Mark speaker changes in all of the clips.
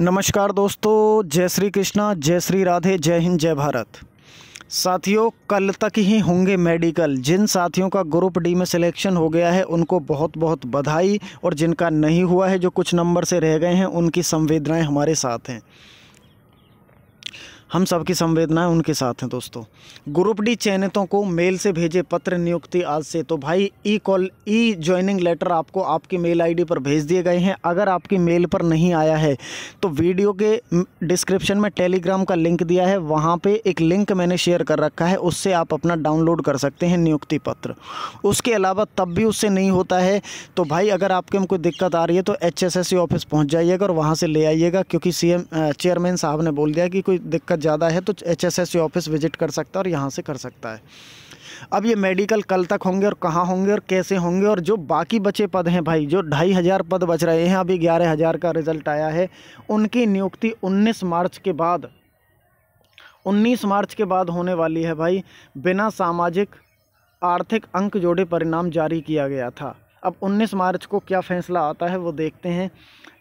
Speaker 1: नमस्कार दोस्तों जय श्री कृष्णा जय श्री राधे जय हिंद जय भारत साथियों कल तक ही होंगे मेडिकल जिन साथियों का ग्रुप डी में सिलेक्शन हो गया है उनको बहुत बहुत बधाई और जिनका नहीं हुआ है जो कुछ नंबर से रह गए हैं उनकी संवेदनाएं हमारे साथ हैं हम सबकी संवेदनाएं उनके साथ हैं दोस्तों ग्रुप डी चयनितों को मेल से भेजे पत्र नियुक्ति आज से तो भाई e call e joining letter आपको आपकी मेल आईडी पर भेज दिए गए हैं अगर आपकी मेल पर नहीं आया है तो वीडियो के डिस्क्रिप्शन में टेलीग्राम का लिंक दिया है वहाँ पर एक लिंक मैंने शेयर कर रखा है उससे आप अपना डाउनलोड कर सकते हैं नियुक्ति पत्र उसके अलावा तब भी उससे नहीं होता है तो भाई अगर आपके में कोई दिक्कत आ रही है तो एच ऑफिस पहुँच जाइएगा और वहाँ से ले आइएगा क्योंकि सी चेयरमैन साहब ने बोल दिया कि कोई दिक्कत ज़्यादा है तो एच एस ऑफिस विजिट कर सकता है और यहाँ से कर सकता है अब ये मेडिकल कल तक होंगे और कहाँ होंगे और कैसे होंगे और जो बाकी बचे पद हैं भाई जो ढाई हज़ार पद बच रहे हैं अभी ग्यारह हज़ार का रिजल्ट आया है उनकी नियुक्ति उन्नीस मार्च के बाद उन्नीस मार्च के बाद होने वाली है भाई बिना सामाजिक आर्थिक अंक जोड़े परिणाम जारी किया गया था अब 19 मार्च को क्या फैसला आता है वो देखते हैं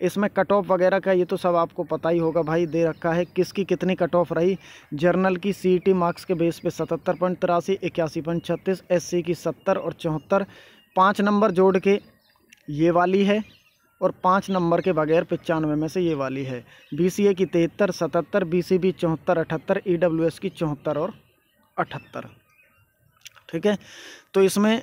Speaker 1: इसमें कट ऑफ वगैरह का ये तो सब आपको पता ही होगा भाई दे रखा है किसकी कितनी कट ऑफ रही जर्नल की सी e मार्क्स के बेस पे सतहत्तर पॉइंट तिरासी इक्यासी पॉइंट छत्तीस एस की सत्तर और चौहत्तर पाँच नंबर जोड़ के ये वाली है और पाँच नंबर के बगैर पचानवे में से ये वाली है बी की तिहत्तर सतहत्तर बी सी बी चौहत्तर अठहत्तर ई e की चौहत्तर और अठहत्तर ठीक है तो इसमें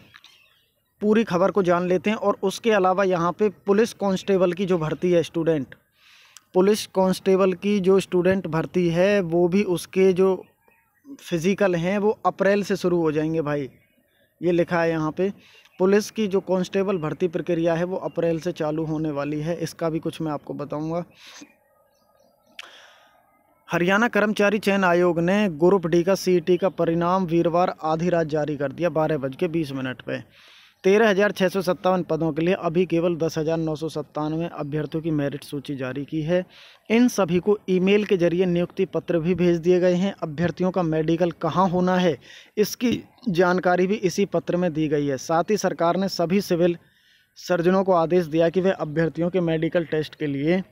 Speaker 1: पूरी खबर को जान लेते हैं और उसके अलावा यहाँ पे पुलिस कांस्टेबल की जो भर्ती है स्टूडेंट पुलिस कांस्टेबल की जो स्टूडेंट भर्ती है वो भी उसके जो फिज़िकल हैं वो अप्रैल से शुरू हो जाएंगे भाई ये लिखा है यहाँ पे पुलिस की जो कांस्टेबल भर्ती प्रक्रिया है वो अप्रैल से चालू होने वाली है इसका भी कुछ मैं आपको बताऊँगा हरियाणा कर्मचारी चयन आयोग ने ग्रुप डी का सी का परिणाम वीरवार आधी रात जारी कर दिया बारह बज के बीस मिनट पर तेरह हज़ार छः सौ सत्तावन पदों के लिए अभी केवल दस हज़ार नौ सौ सत्तानवे अभ्यर्थियों की मेरिट सूची जारी की है इन सभी को ईमेल के जरिए नियुक्ति पत्र भी भेज दिए गए हैं अभ्यर्थियों का मेडिकल कहाँ होना है इसकी जानकारी भी इसी पत्र में दी गई है साथ ही सरकार ने सभी सिविल सर्जनों को आदेश दिया कि वे अभ्यर्थियों के मेडिकल टेस्ट के लिए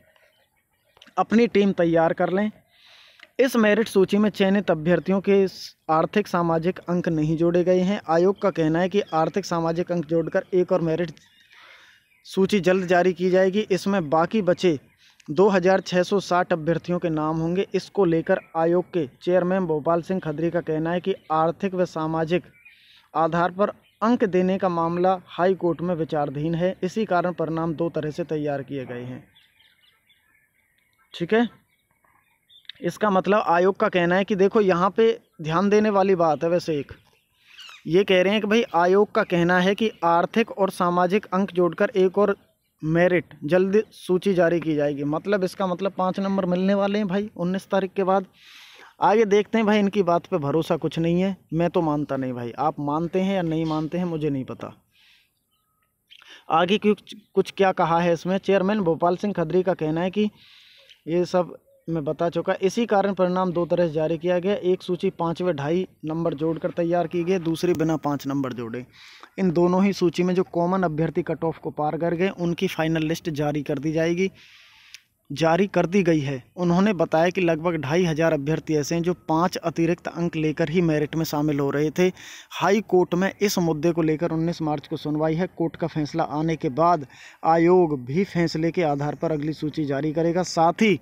Speaker 1: अपनी टीम तैयार कर लें इस मेरिट सूची में चयनित अभ्यर्थियों के आर्थिक सामाजिक अंक नहीं जोड़े गए हैं आयोग का कहना है कि आर्थिक सामाजिक अंक जोड़कर एक और मेरिट सूची जल्द जारी की जाएगी इसमें बाकी बचे 2660 अभ्यर्थियों के नाम होंगे इसको लेकर आयोग के चेयरमैन भोपाल सिंह खदरी का कहना है कि आर्थिक व सामाजिक आधार पर अंक देने का मामला हाई कोर्ट में विचाराधीन है इसी कारण परिणाम दो तरह से तैयार किए गए हैं ठीक है इसका मतलब आयोग का कहना है कि देखो यहाँ पे ध्यान देने वाली बात है वैसे एक ये कह रहे हैं कि भाई आयोग का कहना है कि आर्थिक और सामाजिक अंक जोड़कर एक और मेरिट जल्द सूची जारी की जाएगी मतलब इसका मतलब पाँच नंबर मिलने वाले हैं भाई उन्नीस तारीख के बाद आगे देखते हैं भाई इनकी बात पे भरोसा कुछ नहीं है मैं तो मानता नहीं भाई आप मानते हैं या नहीं मानते हैं मुझे नहीं पता आगे कुछ कुछ क्या कहा है इसमें चेयरमैन भोपाल सिंह खदरी का कहना है कि ये सब मैं बता चुका इसी कारण परिणाम दो तरह से जारी किया गया एक सूची पाँचवें ढाई नंबर जोड़कर तैयार की गई दूसरी बिना पाँच नंबर जोड़े इन दोनों ही सूची में जो कॉमन अभ्यर्थी कट ऑफ को पार कर गए उनकी फाइनल लिस्ट जारी कर दी जाएगी जारी कर दी गई है उन्होंने बताया कि लगभग ढाई हज़ार अभ्यर्थी ऐसे हैं जो पाँच अतिरिक्त अंक लेकर ही मेरिट में शामिल हो रहे थे हाई कोर्ट में इस मुद्दे को लेकर 19 मार्च को सुनवाई है कोर्ट का फैसला आने के बाद आयोग भी फैसले के आधार पर अगली सूची जारी करेगा साथ ही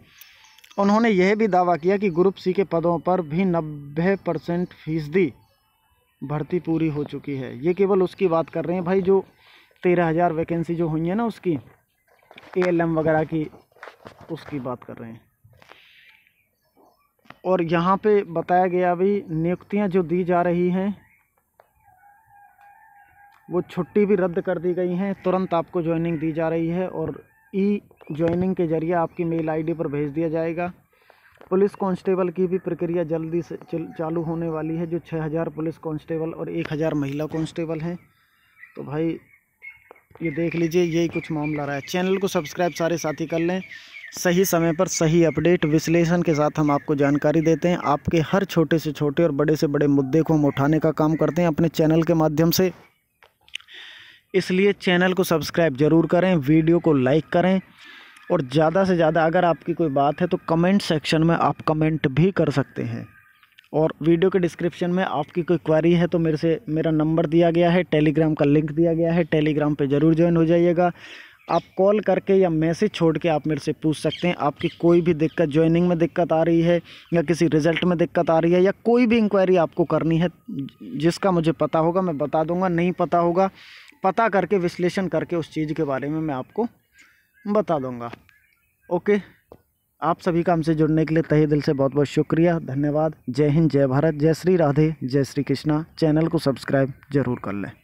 Speaker 1: उन्होंने यह भी दावा किया कि ग्रुप सी के पदों पर भी नब्बे परसेंट फीसदी भर्ती पूरी हो चुकी है ये केवल उसकी बात कर रहे हैं भाई जो तेरह हज़ार वैकेंसी जो हुई है ना उसकी ए वगैरह की उसकी बात कर रहे हैं और यहाँ पे बताया गया भी नियुक्तियाँ जो दी जा रही हैं वो छुट्टी भी रद्द कर दी गई हैं तुरंत आपको ज्वाइनिंग दी जा रही है और ई ज्वाइनिंग के जरिए आपकी मेल आईडी पर भेज दिया जाएगा पुलिस कांस्टेबल की भी प्रक्रिया जल्दी से चालू होने वाली है जो 6000 पुलिस कांस्टेबल और 1000 महिला कांस्टेबल हैं तो भाई ये देख लीजिए यही कुछ मामला रहा है चैनल को सब्सक्राइब सारे साथी कर लें सही समय पर सही अपडेट विश्लेषण के साथ हम आपको जानकारी देते हैं आपके हर छोटे से छोटे और बड़े से बड़े मुद्दे को हम उठाने का काम करते हैं अपने चैनल के माध्यम से इसलिए चैनल को सब्सक्राइब ज़रूर करें वीडियो को लाइक करें और ज़्यादा से ज़्यादा अगर आपकी कोई बात है तो कमेंट सेक्शन में आप कमेंट भी कर सकते हैं और वीडियो के डिस्क्रिप्शन में आपकी कोई क्वारी है तो मेरे से मेरा नंबर दिया गया है टेलीग्राम का लिंक दिया गया है टेलीग्राम पे ज़रूर ज्वाइन हो जाइएगा आप कॉल करके या मैसेज छोड़ के आप मेरे से पूछ सकते हैं आपकी कोई भी दिक्कत ज्वाइनिंग में दिक्कत आ रही है या किसी रिज़ल्ट में दिक्कत आ रही है या कोई भी इंक्वायरी आपको करनी है जिसका मुझे पता होगा मैं बता दूंगा नहीं पता होगा पता करके विश्लेषण करके उस चीज़ के बारे में मैं आपको बता दूँगा ओके आप सभी का हमसे जुड़ने के लिए तहे दिल से बहुत बहुत शुक्रिया धन्यवाद जय हिंद जय भारत जय श्री राधे जय श्री कृष्णा चैनल को सब्सक्राइब जरूर कर लें